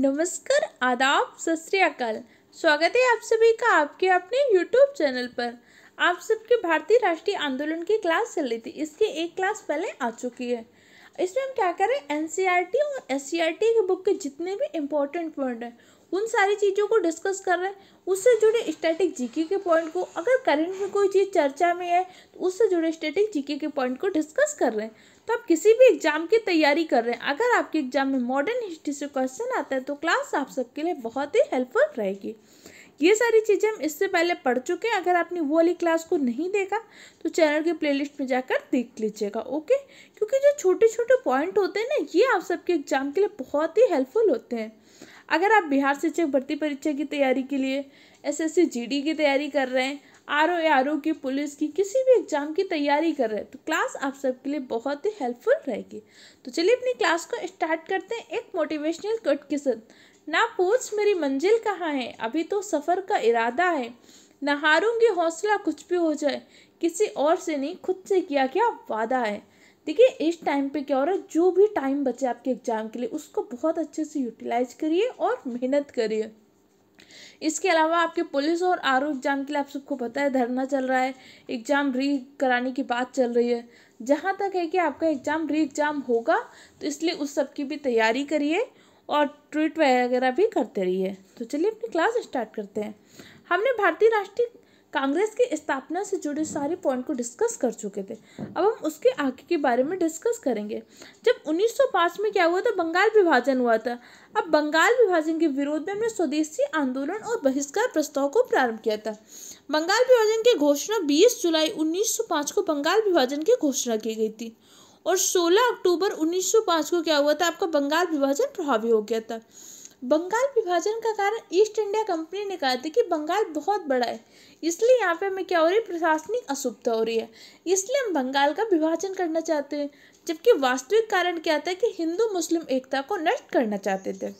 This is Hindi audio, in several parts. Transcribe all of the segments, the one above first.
नमस्कार आदाब सत अकाल स्वागत है आप सभी का आपके अपने यूट्यूब चैनल पर आप सबके भारतीय राष्ट्रीय आंदोलन की क्लास चल रही थी इसकी एक क्लास पहले आ चुकी है इसमें हम क्या करें एन सी आर टी और एस सी आर टी की बुक के जितने भी इम्पोर्टेंट पॉइंट हैं उन सारी चीज़ों को डिस्कस कर रहे हैं उससे जुड़े स्टैटिक जीके के पॉइंट को अगर करंट में कोई चीज़ चर्चा में है तो उससे जुड़े स्टैटिक जीके के पॉइंट को डिस्कस कर रहे हैं तो आप किसी भी एग्ज़ाम की तैयारी कर रहे हैं अगर आपके एग्ज़ाम में मॉडर्न हिस्ट्री से क्वेश्चन आता है तो क्लास आप सबके लिए बहुत ही हेल्पफुल रहेगी ये सारी चीज़ें हम इससे पहले पढ़ चुके हैं अगर आपने वो वाली क्लास को नहीं देखा तो चैनल के प्लेलिस्ट में जाकर देख लीजिएगा ओके क्योंकि जो छोटे छोटे पॉइंट होते हैं ना ये आप सबके एग्ज़ाम के लिए बहुत ही हेल्पफुल होते हैं अगर आप बिहार शिक्षक भर्ती परीक्षा की तैयारी के लिए एसएससी जीडी की तैयारी कर रहे हैं आर ओ आर ओ की पुलिस की किसी भी एग्ज़ाम की तैयारी कर रहे हैं तो क्लास आप सबके लिए बहुत ही हेल्पफुल रहेगी तो चलिए अपनी क्लास को स्टार्ट करते हैं एक मोटिवेशनल कट के साथ ना पूछ मेरी मंजिल कहाँ है अभी तो सफ़र का इरादा है ना हारूंगी हौसला कुछ भी हो जाए किसी और से नहीं खुद से किया क्या वादा है देखिए इस टाइम पे क्या हो रहा है जो भी टाइम बचे आपके एग्ज़ाम के लिए उसको बहुत अच्छे से यूटिलाइज करिए और मेहनत करिए इसके अलावा आपके पुलिस और आर एग्ज़ाम के लिए आप सबको पता है धरना चल रहा है एग्ज़ाम री कराने की बात चल रही है जहाँ तक है कि आपका एग्ज़ाम री एग्ज़ाम होगा तो इसलिए उस सब की भी तैयारी करिए और ट्वीट वगैरह भी करते रहिए तो चलिए अपनी क्लास स्टार्ट करते हैं हमने भारतीय राष्ट्रीय कांग्रेस की स्थापना से जुड़े सारे पॉइंट को डिस्कस कर चुके थे अब हम उसके आगे के बारे में डिस्कस करेंगे जब 1905 में क्या हुआ था बंगाल विभाजन हुआ था अब बंगाल विभाजन के विरोध में हमने स्वदेशी आंदोलन और बहिष्कार प्रस्ताव को प्रारंभ किया था बंगाल विभाजन की घोषणा 20 जुलाई 1905 को बंगाल विभाजन की घोषणा की गई थी और 16 अक्टूबर 1905 को क्या हुआ था आपका बंगाल विभाजन प्रभावी हो गया था बंगाल विभाजन का कारण ईस्ट इंडिया कंपनी ने कहा था कि बंगाल बहुत बड़ा है इसलिए यहाँ पे हमें क्या हो रही है प्रशासनिक असुविधा हो रही है इसलिए हम बंगाल का विभाजन करना चाहते हैं जबकि वास्तविक कारण क्या था कि हिंदू मुस्लिम एकता को नष्ट करना चाहते थे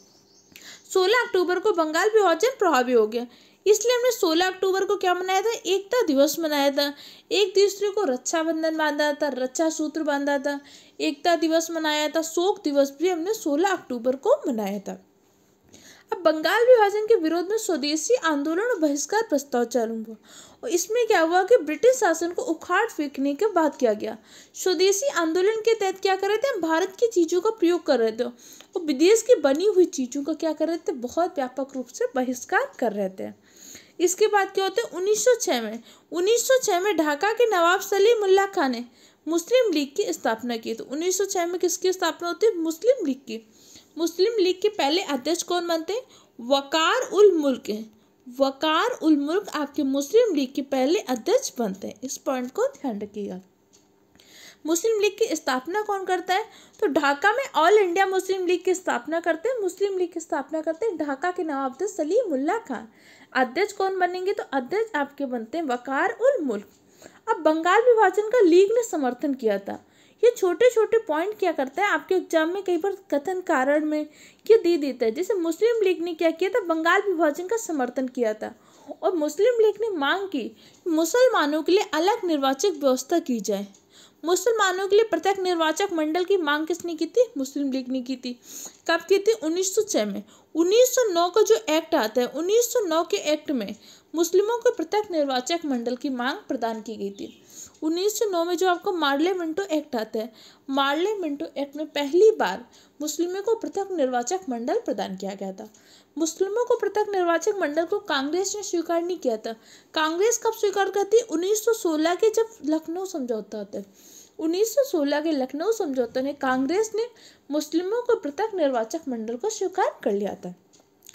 सोलह अक्टूबर को बंगाल विभाजन प्रभावी हो गया इसलिए हमने 16 अक्टूबर को क्या मनाया था एकता दिवस मनाया था एक दूसरे को रक्षाबंधन बांधा था रक्षा सूत्र बांधा था एकता दिवस मनाया था शोक दिवस भी हमने 16 अक्टूबर को मनाया था अब बंगाल विभाजन के विरोध में स्वदेशी आंदोलन और बहिष्कार प्रस्ताव चालू हुआ और इसमें क्या हुआ कि ब्रिटिश शासन को उखाड़ फेंकने के बाद किया गया स्वदेशी आंदोलन के तहत क्या कर रहे थे हम भारत की चीज़ों का प्रयोग कर रहे थे और विदेश की बनी हुई चीज़ों का क्या कर रहे थे बहुत व्यापक रूप से बहिष्कार कर रहे थे इसके बाद क्या होते हैं 1906 में 1906 में ढाका के नवाब सलीम उल्ला खान ने मुस्लिम लीग की स्थापना की तो 1906 में किसकी स्थापना होती है मुस्लिम लीग की मुस्लिम लीग के पहले अध्यक्ष कौन बनते वकार उल मुल्क वकार उल मुल्क आपके मुस्लिम लीग के पहले अध्यक्ष बनते हैं इस पॉइंट को ध्यान रखिएगा मुस्लिम लीग की स्थापना कौन करता है तो ढाका में ऑल इंडिया मुस्लिम लीग की स्थापना करते हैं मुस्लिम लीग की स्थापना करते हैं ढाका के नाम सलीम उल्ला खान अध्यक्ष कौन बनेंगे तो अध्यक्ष आपके बनते हैं वकार उल मुल्क अब बंगाल विभाजन का लीग ने समर्थन किया था ये छोटे छोटे पॉइंट क्या करता है आपके एग्जाम में कई बार कथन कारण में ये दे देता है जैसे मुस्लिम लीग ने क्या किया था बंगाल विभाजन का समर्थन किया था और मुस्लिम लीग ने मांग की मुसलमानों के लिए अलग निर्वाचक व्यवस्था की जाए मुसलमानों के लिए प्रत्येक निर्वाचक मंडल की मांग किसने की थी मुस्लिम लीग ने की थी कब की थी 1906 में 1909 का जो एक्ट आता है 1909 के एक्ट में मुस्लिमों को प्रत्येक निर्वाचक मंडल की मांग प्रदान की गई थी 1909 में जो आपका मार्ले मिंटो एक्ट आता है मार्ले मिंटो एक्ट में पहली बार मुस्लिमों को पृथक निर्वाचक मंडल प्रदान किया गया था मुस्लिमों को पृथक निर्वाचक मंडल को कांग्रेस ने स्वीकार नहीं किया था कांग्रेस कब स्वीकार करती सोलह के जब लखनऊ समझौता होता है 1916 के लखनऊ समझौते ने कांग्रेस ने मुस्लिमों को पृथक निर्वाचक मंडल को स्वीकार कर लिया था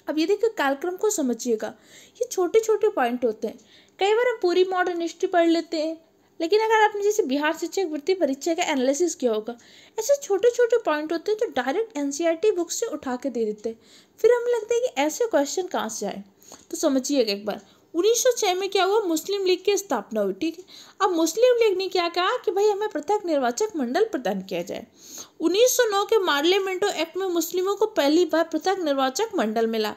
अब ये देखिए कार्यक्रम को समझिएगा ये छोटे छोटे पॉइंट होते हैं कई बार हम पूरी मॉडर्न हिस्ट्री पढ़ लेते हैं लेकिन अगर आपने जैसे बिहार शिक्षक वृत्ति परीक्षा का एनालिसिस किया होगा ऐसे छोटे छोटे पॉइंट होते हैं जो डायरेक्ट एन बुक से उठा के दे देते फिर हमें लगता है कि ऐसे क्वेश्चन कहाँ से आए तो समझिएगा एक बार 1906 में क्या हुआ मुस्लिम लीग की स्थापना हुई ठीक है अब मुस्लिम लीग ने क्या कहा कि भाई हमें प्रत्येक निर्वाचक मंडल प्रदान किया जाए 1909 के मार्लियामेंटो एक्ट में मुस्लिमों को पहली बार प्रत्येक निर्वाचक मंडल मिला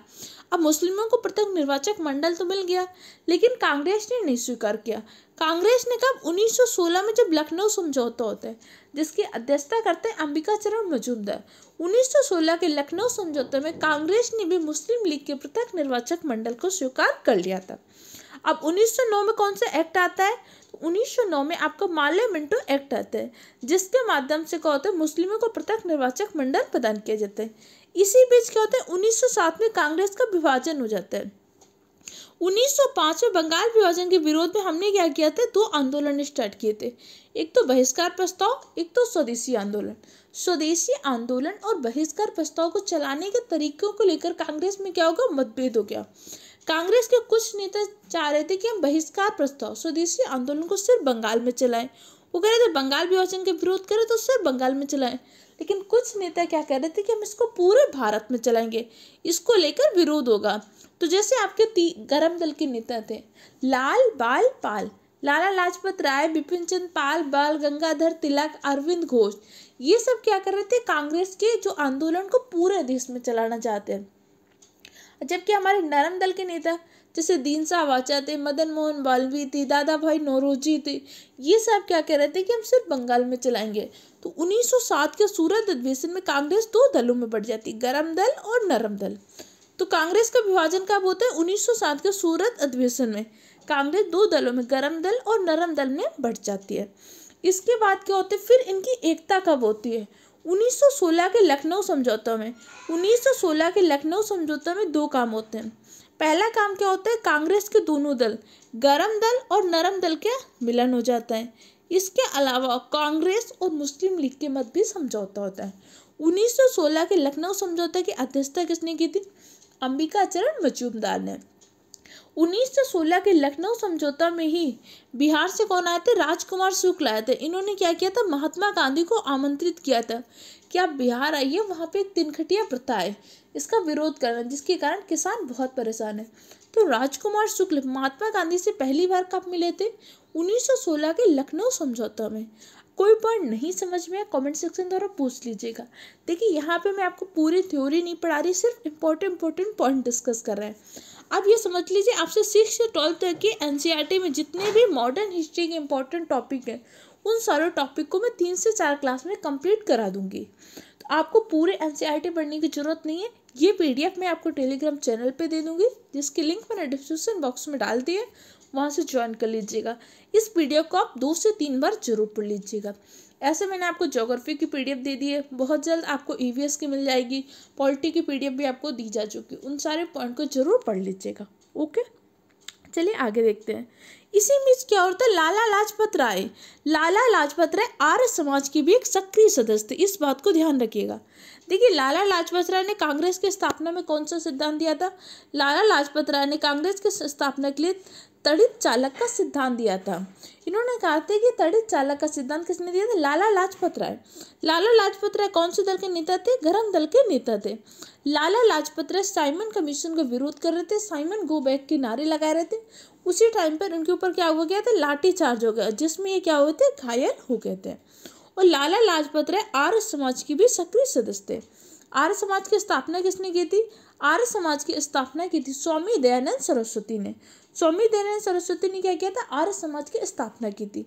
अब मुस्लिमों को पृथक निर्वाचक मंडल तो मिल गया लेकिन कांग्रेस ने नहीं स्वीकार किया कांग्रेस ने कब 1916 में जब लखनऊ समझौता होता है जिसकी अध्यक्षता करते हैं अंबिका चरण मजूमदार 1916 के लखनऊ समझौते में कांग्रेस ने भी मुस्लिम लीग के पृथक निर्वाचक मंडल को स्वीकार कर लिया था अब 1909 में कौन सा एक्ट आता है तो उन्नीस सौ नौ में आपका माले मिंटो एक्ट आता है जिसके माध्यम से क्या होता है मुस्लिमों को प्रत्यक्ष निर्वाचक मंडल प्रदान किया जाता है इसी बीच क्या होता है 1907 में कांग्रेस का विभाजन हो जाता है 1905 में बंगाल विभाजन के विरोध में हमने क्या किया था दो आंदोलन स्टार्ट किए थे एक तो बहिष्कार प्रस्ताव एक तो स्वदेशी आंदोलन स्वदेशी आंदोलन और बहिष्कार प्रस्ताव को चलाने के तरीकों को लेकर कांग्रेस में क्या होगा मतभेद हो गया कांग्रेस के कुछ नेता चाह रहे थे कि हम बहिष्कार प्रस्ताव स्वदेशी आंदोलन को सिर्फ बंगाल में चलाएं वो कह रहे थे बंगाल विभाजन के विरोध करें तो सिर्फ बंगाल में चलाएं लेकिन कुछ नेता क्या कह रहे थे कि हम इसको पूरे भारत में चलाएंगे इसको लेकर विरोध होगा तो जैसे आपके ती गर्म दल के नेता थे लाल बाल पाल लाला लाजपत राय बिपिन चंद पाल बाल गंगाधर तिलक अरविंद घोष ये सब क्या कर रहे थे कांग्रेस के जो आंदोलन को पूरे देश में चलाना चाहते हैं जबकि हमारे नरम दल के नेता जैसे दीनसा वाचा थे मदन मोहन मालवीय थे दादा भाई नौरोजी थे ये सब क्या कह रहे थे कि हम सिर्फ बंगाल में चलाएंगे तो 1907 के सूरत अधिवेशन में कांग्रेस दो दलों में बढ़ जाती गर्म दल और नरम दल तो कांग्रेस का विभाजन कब होता है उन्नीस के सूरत अधिवेशन में कांग्रेस दो दलों में गर्म दल और नरम दल में बढ़ जाती है इसके बाद क्या होते फिर इनकी एकता कब होती है 1916 के लखनऊ समझौता में 1916 के लखनऊ समझौता में दो काम होते हैं पहला काम क्या होता है कांग्रेस के दोनों दल गरम दल और नरम दल के मिलन हो जाता है इसके अलावा कांग्रेस और मुस्लिम लीग के मध्य भी समझौता होता है 1916 के लखनऊ समझौता की अध्यक्षता किसने की थी अंबिका चरण मजूमदार ने 1916 के लखनऊ समझौता में ही बिहार से कौन आए थे राजकुमार शुक्ल आए थे इन्होंने क्या किया था महात्मा गांधी को आमंत्रित किया था कि आप बिहार आइए वहाँ पे एक तिनखटिया प्रथा है इसका विरोध करना जिसके कारण किसान बहुत परेशान है तो राजकुमार शुक्ल महात्मा गांधी से पहली बार कब मिले थे 1916 के लखनऊ समझौता में कोई पॉइंट नहीं समझ में कमेंट सेक्शन द्वारा पूछ लीजिएगा देखिए यहाँ पे मैं आपको पूरी थ्योरी नहीं पढ़ा रही सिर्फ इम्पोर्टेंट इम्पोर्टेंट पॉइंट डिस्कस कर रहे हैं आप ये समझ लीजिए आपसे सिक्स से ट्वेल्थ तक के एन e में जितने भी मॉडर्न हिस्ट्री के इंपॉर्टेंट टॉपिक हैं उन सारे टॉपिक को मैं तीन से चार क्लास में कंप्लीट करा दूंगी तो आपको पूरे एन e पढ़ने की ज़रूरत नहीं है ये पी मैं आपको टेलीग्राम चैनल पर दे दूंगी जिसकी लिंक मैंने डिस्क्रिप्शन बॉक्स में डाल दी है वहाँ से ज्वाइन कर लीजिएगा इस पी को आप दो से तीन बार जरूर पढ़ लीजिएगा ऐसे मैंने आपको जोग्राफी की पीडीएफ दे दी है बहुत जल्द आपको ईवीएस e की मिल जाएगी पॉलिटी की पीडीएफ भी आपको दी जा चुकी उन सारे पॉइंट को जरूर पढ़ लीजिएगा ओके चलिए आगे देखते हैं इसी बीच क्या होता है लाला लाजपत राय लाला लाजपत राय आर्य समाज की भी एक सक्रिय सदस्य थे इस बात को ध्यान रखिएगा देखिए लाला लाजपत राय ने कांग्रेस की स्थापना में कौन सा सिद्धांत दिया था लाला लाजपत राय ने कांग्रेस के स्थापना के लिए तड़ित चालक का सिद्धांत दिया था इन्होंने कहा था कि तड़ित चालक का सिद्धांत किसने दिया था लाला लाजपत राय लाला लाजपत राय कौन से दल के नेता थे गरम दल के नेता थे लाला लाजपत राय साइमन कमीशन का विरोध कर रहे थे साइमन गो बैक के नारे लगा रहे थे उसी टाइम पर उनके ऊपर क्या हो गया था लाठी चार्ज हो गया जिसमें ये क्या हुए थे घायल हो गए थे और लाला लाजपत राय आर्य समाज की भी सक्रिय सदस्य थे आर्य समाज की स्थापना किसने की थी आर्य समाज की स्थापना की थी स्वामी दयानंद सरस्वती ने स्वामी दयानंद सरस्वती ने क्या किया था आर्य समाज की स्थापना की थी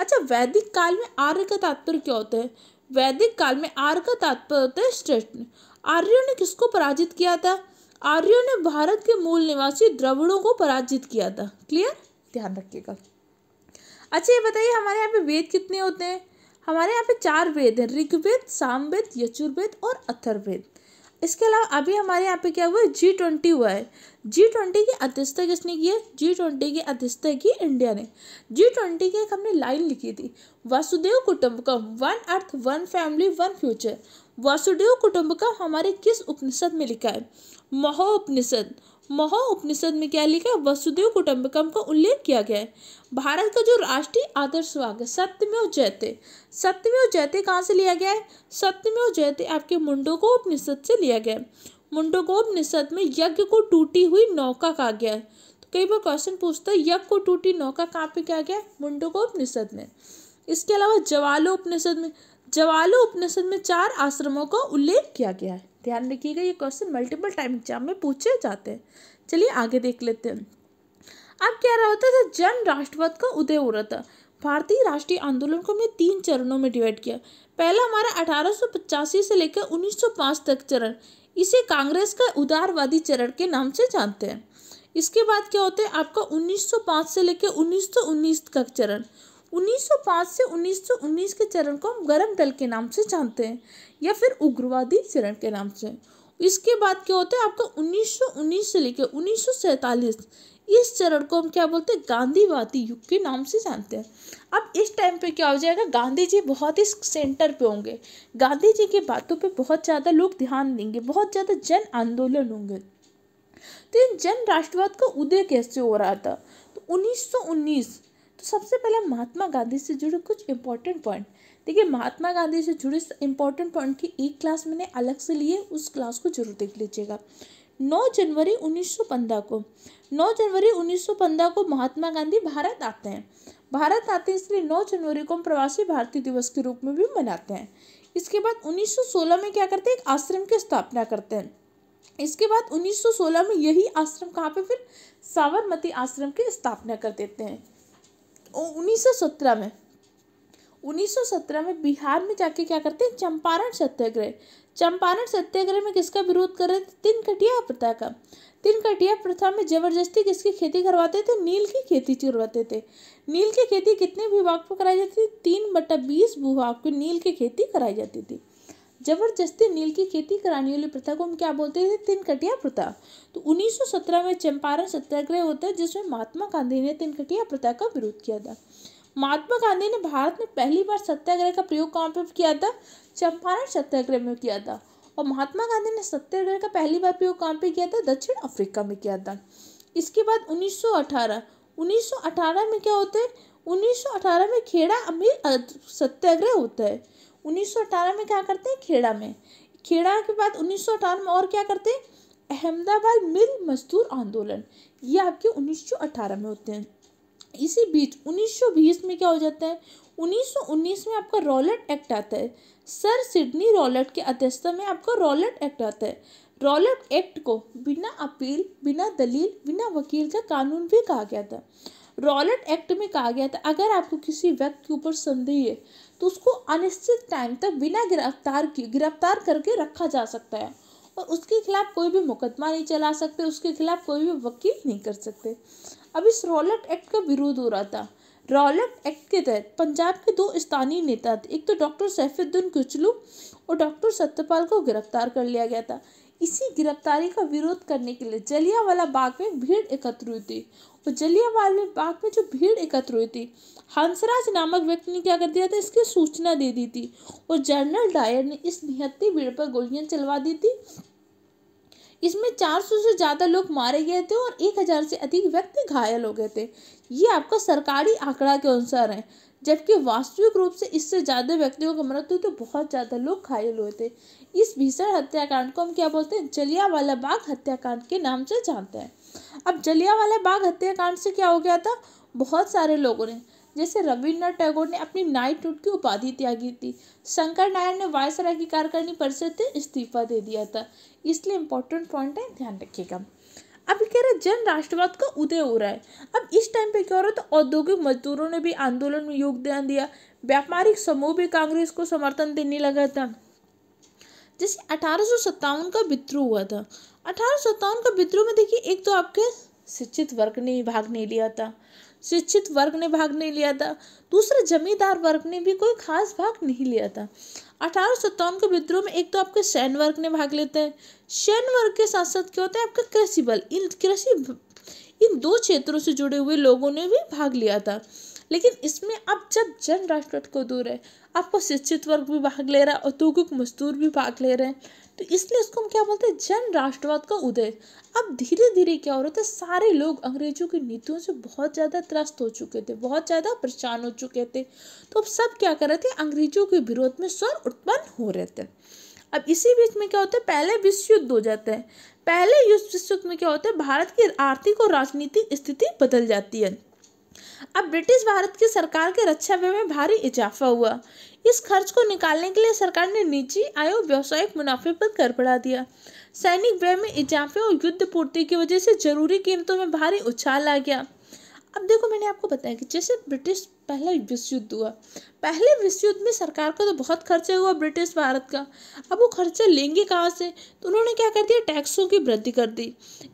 अच्छा वैदिक काल में आर्य का तात्पर्य क्या होता है वैदिक काल में आर्य का तात्पर्य होता है श्रेष्ठ आर्यों ने किसको पराजित किया था आर्यों ने भारत के मूल निवासी द्रविड़ों को पराजित किया था क्लियर ध्यान रखिएगा अच्छा ये बताइए हमारे यहाँ पे वेद कितने होते हैं हमारे यहाँ पे चार वेद हैं ऋग्वेद सामवेद यचुर्वेद और अथर्वेद इसके अलावा अभी हमारे यहाँ पे क्या हुआ है जी ट्वेंटी हुआ है जी ट्वेंटी की अध्यक्षता किसने की है जी ट्वेंटी की अध्यक्षता की इंडिया ने जी ट्वेंटी की एक हमने लाइन लिखी थी वासुदेव कुटुंबकम one earth one family one future वासुदेव कुटुम्बकम हमारे किस उपनिषद में लिखा है महो उपनिषद महा उपनिषद में क्या लिखा है वसुदेव कुटुम्बकम का उल्लेख किया गया है भारत का जो राष्ट्रीय आदर्श वाक्य सत्यमेव जयते सत्यमेव जयते कहाँ से लिया गया है सत्यमेव जयते आपके मुंडो को उपनिषद से लिया गया है मुंडो को उपनिषद में यज्ञ को टूटी हुई नौका कहा गया है तो कई बार क्वेश्चन पूछता है यज्ञ को टूटी नौका कहाँ पे क्या गया है मुंडो को उपनिषद में इसके अलावा जवालो उपनिषद में जवालो उपनिषद में चार आश्रमों का उल्लेख किया गया है ध्यान रखिएगा ये क्वेश्चन मल्टीपल टाइम एग्जाम में पूछे जाते हैं चलिए आगे देख लेते हैं अब क्या रहा होता था जन राष्ट्रवाद का उदय हो रहा था भारतीय राष्ट्रीय आंदोलन को हमने तीन चरणों में डिवाइड किया पहला हमारा अठारह से लेकर उन्नीस तक चरण इसे कांग्रेस का उदारवादी चरण के नाम से जानते हैं इसके बाद क्या होते हैं आपका 1905 से लेकर 1919 का चरण 1905 से 1919 के चरण को हम गर्म दल के नाम से जानते हैं या फिर उग्रवादी चरण के नाम से इसके बाद क्या होता है आपका 1919 से लेकर उन्नीस इस चरण को हम क्या बोलते हैं गांधीवादी युग के नाम से जानते हैं अब इस टाइम पे क्या हो जाएगा गांधी जी बहुत ही सेंटर पे होंगे गांधी जी की बातों पे बहुत ज़्यादा लोग ध्यान देंगे बहुत ज़्यादा जन आंदोलन होंगे तो इन जन राष्ट्रवाद का उदय कैसे हो रहा था तो 1919 तो सबसे पहले महात्मा गांधी से जुड़े कुछ इंपॉर्टेंट पॉइंट देखिए महात्मा गांधी से जुड़े इंपॉर्टेंट पॉइंट की एक क्लास मैंने अलग से लिए उस क्लास को जरूर देख लीजिएगा 9 जनवरी 1915 को 9 जनवरी 1915 को महात्मा गांधी भारत आते हैं भारत आते हैं इसलिए 9 जनवरी को हम प्रवासी भारतीय दिवस के रूप में भी मनाते हैं इसके बाद 1916 में क्या करते हैं एक आश्रम की स्थापना करते हैं इसके बाद 1916 में यही आश्रम कहाँ पे फिर साबरमती आश्रम की स्थापना कर देते हैं 1917 में 1917 में बिहार में जाके क्या करते हैं चंपारण सत्याग्रह चंपारण सत्याग्रह में किसका विरोध कर रहे थे तीन कटिया प्रथा का तीन कटिया प्रथा में जबरदस्ती किसकी खेती करवाते थे नील की खेती करवाते थे नील की खेती कितने विभाग पर कराई जाती थी तीन बटा बीस विभाग पर नील की खेती कराई जाती थी जबरदस्ती नील की खेती कराने वाली प्रथा को हम क्या बोलते थे तीन कटिया प्रथा तो 1917 में चंपारण सत्याग्रह होता है जिसमें महात्मा गांधी ने तीन कटिया प्रथा का विरोध किया था महात्मा गांधी ने भारत में पहली बार सत्याग्रह का प्रयोग कहाँ पर किया था चंपारण सत्याग्रह में किया था और महात्मा गांधी ने सत्याग्रह का पहली बार प्रयोग कहाँ पर किया था दक्षिण अफ्रीका में किया था इसके बाद 1918 1918 में क्या होता है 1918 में खेड़ा अमीर सत्याग्रह होता है 1918 में क्या करते हैं खेड़ा में खेड़ा के बाद उन्नीस में और क्या करते हैं अहमदाबाद मिल मजदूर आंदोलन ये आपके 1918 में होते हैं इसी बीच 1920 में क्या हो जाता है 1919 में आपका रॉलेट एक्ट आता है सर सिडनी रॉलेट के अध्यक्षता में आपका रॉलेट एक्ट आता है रॉलेट एक्ट को बिना अपील बिना दलील बिना वकील का कानून भी कहा गया था रॉलेट एक्ट में कहा गया था अगर आपको किसी व्यक्ति के ऊपर संदेह है तो उसको अनिश्चित टाइम तक बिना गिरफ्तार गिरफ्तार करके रखा जा सकता है और उसके खिलाफ कोई भी मुकदमा नहीं चला सकते उसके खिलाफ कोई भी वकील नहीं कर सकते अब इस रोलट एक्ट का विरोध हो रहा था रॉलट एक्ट के तहत पंजाब के दो स्थानीय नेता थे एक तो डॉक्टर सैफुद्दीन कुचलू और डॉक्टर सत्यपाल को गिरफ्तार कर लिया गया था इसी गिरफ्तारी का विरोध करने के लिए जलियावाला बाग में भीड़ एकत्र हुई थी और जलियावाला बाग में जो भीड़ एकत्र हुई थी हंसराज नामक व्यक्ति ने क्या कर दिया था इसकी सूचना दे दी थी और जनरल डायर ने इस निहत्ती भीड़ पर गोलियां चलवा दी थी इसमें 400 से ज़्यादा लोग मारे गए थे और 1000 से अधिक व्यक्ति घायल हो गए थे ये आपका सरकारी आंकड़ा के अनुसार है जबकि वास्तविक रूप से इससे ज़्यादा व्यक्तियों की मृत्यु तो बहुत ज़्यादा लोग घायल हुए थे इस भीषण हत्याकांड को हम क्या बोलते हैं जलियावाला बाग हत्याकांड के नाम से जानते हैं अब जलियावाला बाग हत्याकांड से क्या हो गया था बहुत सारे लोगों ने जैसे रविन्द्रनाथ टैगोर ने अपनी नाइट रूट की उपाधि त्यागी थी शंकर नायर ने वायसराय की कार्यकारिणी परिषद से तो इस्तीफा दे दिया था इसलिए इंपॉर्टेंट पॉइंट है ध्यान रखिएगा अब कह रहे जन राष्ट्रवाद का उदय हो रहा है अब इस टाइम पे क्या हो रहा है तो औद्योगिक मजदूरों ने भी आंदोलन में योगदान दिया व्यापारिक समूह भी कांग्रेस को समर्थन देने लगा था जैसे अठारह का विद्रोह हुआ था अठारह का विद्रोह में देखिए एक तो आपके शिक्षित वर्ग ने भाग नहीं लिया था शिक्षित वर्ग ने भाग नहीं लिया था दूसरे जमींदार वर्ग ने भी कोई खास भाग नहीं लिया था अठारह सौ के विद्रोह में एक तो आपके सैन्य वर्ग ने भाग लेते हैं सैन्य वर्ग के साथ साथ क्या होता है आपका कृषि बल इन कृषि इन दो क्षेत्रों से जुड़े हुए लोगों ने भी भाग लिया था लेकिन इसमें अब जब जन राष्ट्र को दूर है आपको शिक्षित वर्ग भी भाग ले रहा है औद्योगिक मजदूर भी भाग ले रहे हैं तो इसलिए उसको हम क्या बोलते हैं जन राष्ट्रवाद का उदय अब धीरे धीरे क्या हो रहा था सारे लोग अंग्रेजों की नीतियों से बहुत ज़्यादा त्रस्त हो चुके थे बहुत ज़्यादा परेशान हो चुके थे तो अब सब क्या कर रहे थे अंग्रेजों के विरोध में स्वर उत्पन्न हो रहे थे अब इसी बीच में क्या होता है पहले विश्व युद्ध हो जाता है पहले युद्ध विश्व युद्ध में क्या होता है भारत की आर्थिक और राजनीतिक स्थिति बदल जाती है अब ब्रिटिश भारत की सरकार के रक्षा व्यय में भारी इजाफा हुआ इस खर्च को निकालने के लिए सरकार ने निजी आय और व्यावसायिक मुनाफे पर कर बढ़ा दिया सैनिक व्यय में इजाफे और युद्ध पूर्ति की वजह से जरूरी कीमतों में भारी उछाल आ गया अब देखो मैंने आपको बताया कि जैसे ब्रिटिश पहला विश्व युद्ध हुआ पहले विश्व युद्ध में सरकार का तो बहुत खर्चा हुआ ब्रिटिश भारत का अब वो खर्चा लेंगे कहाँ से तो उन्होंने क्या कर दिया टैक्सों की वृद्धि कर दी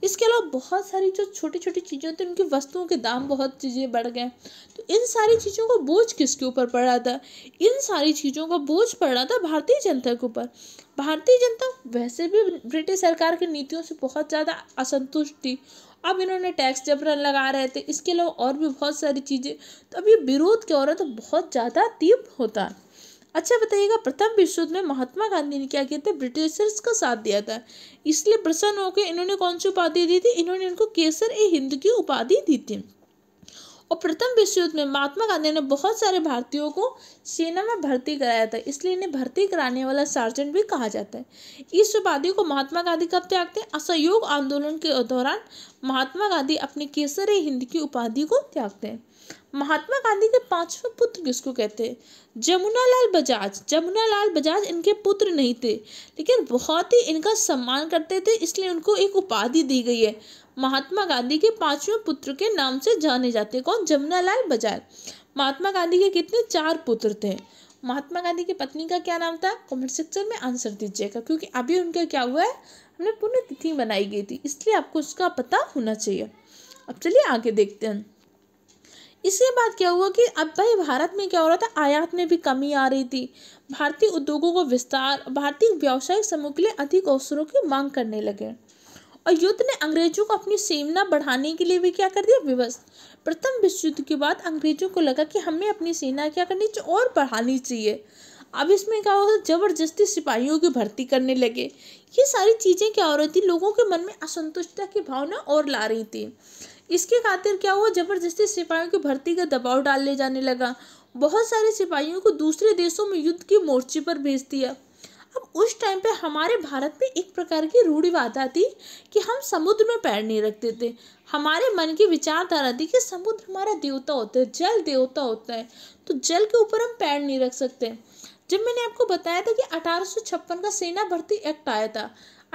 इसके अलावा बहुत सारी जो छोटी छोटी चीज़ें थी उनकी वस्तुओं के दाम बहुत चीज़ें बढ़ गए तो इन सारी चीज़ों का बोझ किसके ऊपर पड़ रहा था इन सारी चीज़ों का बोझ पड़ रहा था भारतीय जनता के ऊपर भारतीय जनता वैसे भी ब्रिटिश सरकार की नीतियों से बहुत ज़्यादा असंतुष्ट थी अब इन्होंने टैक्स जबरन लगा रहे थे इसके अलावा और भी बहुत सारी चीज़ें तो अब ये विरोध क्या हो रहा था तो बहुत ज़्यादा तीव्र होता है अच्छा बताइएगा प्रथम विश्व युद्ध में महात्मा गांधी ने क्या किया था ब्रिटिशर्स का साथ दिया था इसलिए प्रसन्न होकर इन्होंने कौन सी उपाधि दी थी इन्होंने इनको केसर ए हिंद की उपाधि दी थी और प्रथम विश्व युद्ध में महात्मा गांधी ने बहुत सारे भारतीयों को सेना में भर्ती कराया था इसलिए इन्हें भर्ती कराने वाला सार्जेंट भी कहा जाता है इस उपाधि को महात्मा गांधी कब त्यागते हैं असहयोग आंदोलन के दौरान महात्मा गांधी अपनी केसर हिंद की उपाधि को त्यागते हैं महात्मा गांधी के पांचवें पुत्र किसको कहते हैं जमुनालाल बजाज जमुनालाल बजाज इनके पुत्र नहीं थे लेकिन बहुत ही इनका सम्मान करते थे इसलिए उनको एक उपाधि दी गई है महात्मा गांधी के पांचवें पुत्र के नाम से जाने जाते कौन जमुनालाल बजाज महात्मा गांधी के कितने चार पुत्र थे महात्मा गांधी की पत्नी का क्या नाम था कमेंट सेक्शन में आंसर दीजिएगा क्योंकि अभी उनका क्या हुआ है हमने पुण्यतिथि बनाई गई थी इसलिए आपको उसका पता होना चाहिए अब चलिए आगे देखते हैं इसके बाद क्या हुआ कि अब भाई भारत में क्या हो रहा था आयात में भी कमी आ रही थी भारतीय उद्योगों को विस्तार भारतीय व्यावसायिक समूह के लिए अधिक अवसरों की मांग करने लगे और युद्ध ने अंग्रेजों को अपनी सेना बढ़ाने के लिए भी क्या कर दिया विवश प्रथम विश्व युद्ध के बाद अंग्रेजों को लगा कि हमें अपनी सेना क्या करनी चाहिए और बढ़ानी चाहिए अब इसमें क्या होगा जबरदस्ती सिपाहियों की भर्ती करने लगे ये सारी चीज़ें क्या हो रही थी लोगों के मन में असंतुष्टता की भावना और ला रही थी इसके खातिर क्या हुआ जबरदस्ती सिपाहियों की भर्ती का दबाव डालने जाने लगा बहुत सारे सिपाहियों को दूसरे देशों में युद्ध के मोर्चे पर भेज दिया अब उस टाइम पे हमारे भारत में एक प्रकार की रूढ़िवाद आती कि हम समुद्र में पैर नहीं रखते थे हमारे मन की विचारधारा थी कि समुद्र हमारा देवता होता है जल देवता होता है तो जल के ऊपर हम पैर नहीं रख सकते जब मैंने आपको बताया था कि अठारह का सेना भर्ती एक्ट आया था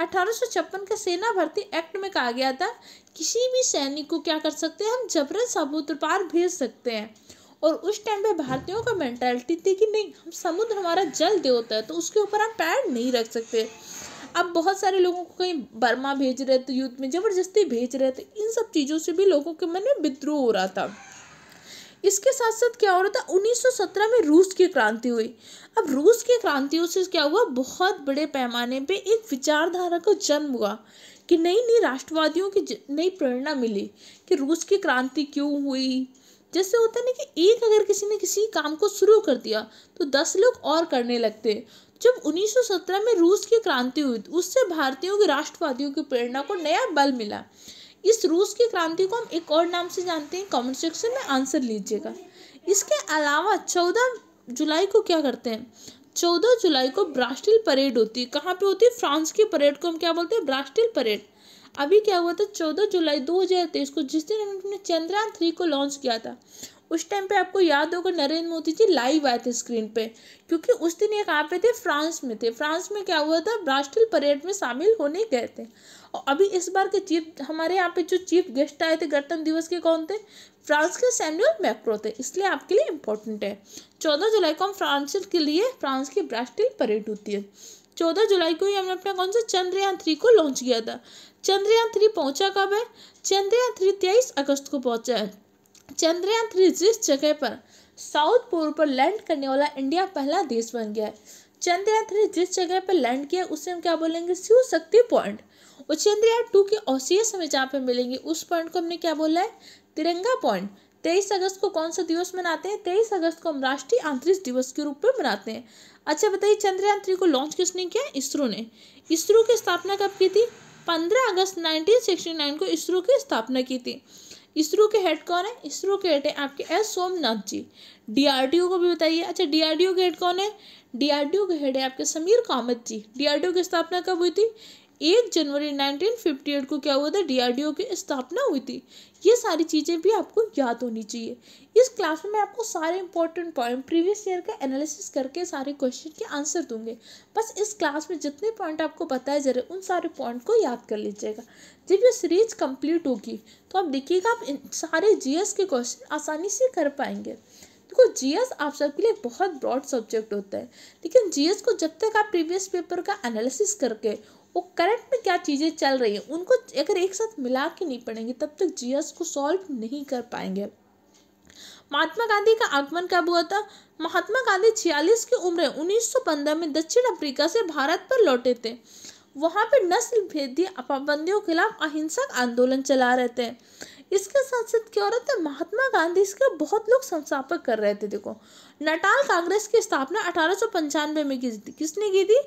अठारह का सेना भर्ती एक्ट में कहा गया था किसी भी सैनिक को क्या कर सकते हैं हम जबरन समुद्र पार भेज सकते हैं और उस टाइम पे भारतीयों का मैंटेलिटी थी कि नहीं हम समुद्र हमारा जल देवता है तो उसके ऊपर हम पैर नहीं रख सकते अब बहुत सारे लोगों को कहीं बर्मा भेज रहे थे युद्ध में ज़बरदस्ती भेज रहे थे इन सब चीज़ों से भी लोगों के मन में विद्रोह हो रहा था इसके साथ साथ क्या हो रहा था 1917 में रूस की क्रांति हुई अब रूस की क्रांतियों से क्या हुआ बहुत बड़े पैमाने पे एक विचारधारा का जन्म हुआ कि नई नई राष्ट्रवादियों की नई प्रेरणा मिली कि रूस की क्रांति क्यों हुई जिससे होता है ना कि एक अगर किसी ने किसी काम को शुरू कर दिया तो दस लोग और करने लगते जब 1917 में रूस की क्रांति हुई तो उससे भारतीयों की राष्ट्रवादियों की प्रेरणा को नया बल मिला इस रूस की क्रांति को हम एक और नाम से जानते हैं कमेंट सेक्शन में आंसर लीजिएगा इसके अलावा चौदह जुलाई को क्या करते हैं चौदह जुलाई को ब्रास्टिल परेड होती है कहाँ पे होती है फ्रांस की परेड को हम क्या बोलते हैं ब्रास्टिल परेड अभी क्या हुआ था चौदह जुलाई दो हज़ार तेईस को जिस दिन हमने चंद्रयान थ्री को लॉन्च किया था उस टाइम पे आपको याद होगा नरेंद्र मोदी जी लाइव आए थे स्क्रीन पे क्योंकि उस दिन ये कहाँ पे थे फ्रांस में थे फ्रांस में क्या हुआ था राष्ट्रीय परेड में शामिल होने गए थे और अभी इस बार के चीफ हमारे यहाँ पे जो चीफ गेस्ट आए थे गणतंत्र दिवस के कौन थे फ्रांस के सैन्युअल मैक्रो थे इसलिए आपके लिए इम्पोर्टेंट है चौदह जुलाई को हम फ्रांस के लिए फ्रांस की ब्रास्टिल परेड होती है चौदह जुलाई को ही हमने अपना कौन सा चंद्रयान थ्री को लॉन्च किया था चंद्रयान थ्री पहुंचा कब है चंद्रयान थ्री तेईस अगस्त को पहुंचा है चंद्रयान थ्री जिस जगह पर साउथ पोल पर लैंड करने वाला इंडिया पहला देश बन गया है चंद्रयान थ्री जिस जगह पर लैंड किया उसे हम क्या बोलेंगे शिव शक्ति पॉइंट और चंद्रयान टू के ओसीएस हमें जहाँ पर मिलेंगे उस पॉइंट को हमने क्या बोला है तिरंगा पॉइंट तेईस अगस्त को कौन सा दिवस मनाते हैं तेईस अगस्त को हम राष्ट्रीय अंतरिक्ष दिवस के रूप में मनाते हैं अच्छा बताइए चंद्रयान थ्री को लॉन्च किसने किया इसरो ने इसरो की स्थापना कब की थी पंद्रह अगस्त नाइनटीन सिक्सटी नाइन को इसरो की स्थापना की थी इसरो के हेड कौन है इसरो के हेड है आपके एस सोमनाथ जी डी को भी बताइए अच्छा डी के हेड कौन है डी के हेड है आपके समीर कामत जी डी की स्थापना कब हुई थी एक जनवरी 1958 को क्या हुआ था डीआरडीओ की स्थापना हुई थी ये सारी चीज़ें भी आपको याद होनी चाहिए इस क्लास में मैं आपको सारे इंपॉर्टेंट पॉइंट प्रीवियस ईयर का एनालिसिस करके सारे क्वेश्चन के आंसर दूंगे बस इस क्लास में जितने पॉइंट आपको बताए जा रहे उन सारे पॉइंट को याद कर लीजिएगा जब ये सीरीज कंप्लीट होगी तो आप देखिएगा आप सारे जी के क्वेश्चन आसानी से कर पाएंगे देखो एस आप सबके लिए बहुत ब्रॉड सब्जेक्ट होता है लेकिन जीएस को जब तक आप प्रीवियस पेपर का एनालिसिस करके वो करंट में क्या चीज़ें चल रही हैं उनको अगर एक साथ मिला के नहीं पढ़ेंगे तब तक जी को सॉल्व नहीं कर पाएंगे महात्मा गांधी का आगमन कब हुआ था महात्मा गांधी छियालीस की उम्र उन्नीस में दक्षिण अफ्रीका से भारत पर लौटे थे वहाँ पर नस्ल भेदी पाबंदियों के खिलाफ अहिंसक आंदोलन चला रहे थे इसके साथ साथ क्या हो रहा था महात्मा गांधी इसके बहुत लोग संस्थापक कर रहे थे देखो नटाल कांग्रेस की स्थापना अठारह में की थी किसने की थी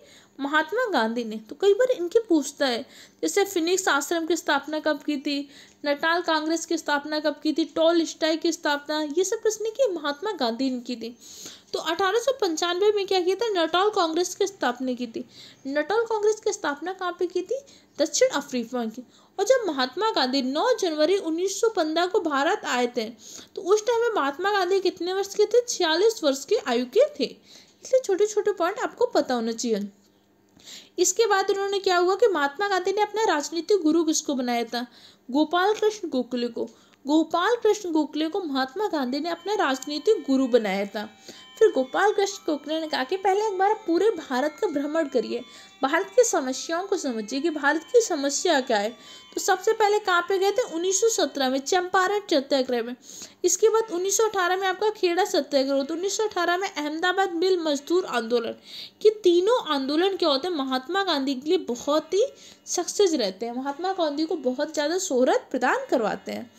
महात्मा गांधी ने तो कई बार इनकी पूछता है जैसे फिनिक्स आश्रम की स्थापना कब की थी नटाल कांग्रेस की स्थापना कब की थी टोल स्टाई की स्थापना ये सब किसने की महात्मा गांधी ने की थी तो अठारह में क्या किया था नटाल कांग्रेस की स्थापना की थी नटाल कांग्रेस की स्थापना कहाँ पे की थी दक्षिण अफ्रीका की और जब महात्मा गांधी 9 जनवरी 1915 को भारत आए थे तो उस टाइम में महात्मा गांधी कितने वर्ष के थे छियालीस वर्ष की आयु के थे इसलिए छोटे छोटे पॉइंट आपको पता होना चाहिए इसके बाद उन्होंने क्या हुआ कि महात्मा गांधी ने अपना राजनीतिक गुरु किसको बनाया था गोपाल कृष्ण गोखले को गोपाल कृष्ण गोखले को महात्मा गांधी ने अपना राजनीतिक गुरु बनाया था फिर गोपाल कृष्ण गोखले ने कहा कि पहले एक बार पूरे भारत का भ्रमण करिए भारत की समस्याओं को समझिए कि भारत की समस्या क्या है तो सबसे पहले कहाँ पे गए थे 1917 में चंपारण सत्याग्रह में इसके बाद 1918 में आपका खेड़ा सत्याग्रह होता तो है उन्नीस में अहमदाबाद मिल मजदूर आंदोलन कि तीनों आंदोलन क्या होते हैं महात्मा गांधी के लिए बहुत ही सक्सेस रहते हैं महात्मा गांधी को बहुत ज़्यादा शोहरत प्रदान करवाते हैं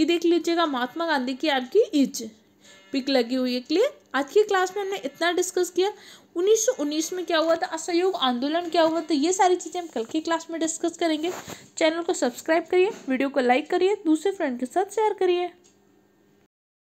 ये देख लीजिएगा महात्मा गांधी की आपकी इज पिक लगी हुई है क्लियर आज की क्लास में हमने इतना डिस्कस किया 1919 में क्या हुआ था असहयोग आंदोलन क्या हुआ था ये सारी चीज़ें हम कल की क्लास में डिस्कस करेंगे चैनल को सब्सक्राइब करिए वीडियो को लाइक करिए दूसरे फ्रेंड के साथ शेयर करिए